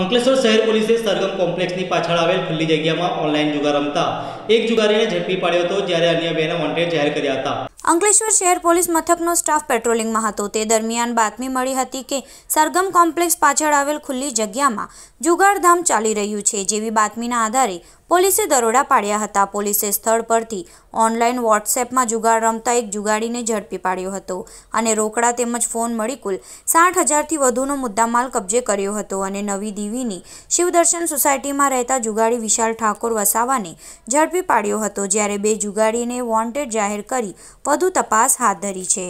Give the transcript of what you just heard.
અંકલેશ્વર શહેર પોલીસે સરગમ કોમ્પ્લેક્સની પાછળ આવેલ ખુલ્લી જગ્યામાં ઓનલાઈન જુગાર રમતા એક જુગારીને ઝડપી પાડ્યો હતો જ્યારે અન્ય બેને વોન્ટેડ જાહેર કર્યા હતા અંકલેશ્વર શહેર પોલીસ મથકનો સ્ટાફ પેટ્રોલિંગમાં હતો તે દરમિયાન બાતમી મળી હતી કે સરગમ કોમ્પ્લેક્સ પાછળ આવેલ ખુલ્લી જગ્યામાં જુગારધામ ચાલી રહ્યું છે જેવી બાતમીના આધારે પોલીસે દરોડા પાડ્યા હતા પોલીસે સ્થળ પરથી ઓનલાઈન વોટ્સએપમાં જુગાર રમતા એક જુગાડીને ઝડપી પાડ્યો હતો અને રોકડા તેમજ ફોન મળી કુલ સાઠ હજારથી વધુનો મુદ્દામાલ કબજે કર્યો હતો અને નવી દીવીની શિવદર્શન સોસાયટીમાં રહેતા જુગાડી વિશાલ ઠાકોર વસાવાને ઝડપી પાડ્યો હતો જ્યારે બે જુગાડીને વોન્ટેડ જાહેર કરી વધુ તપાસ હાથ ધરી છે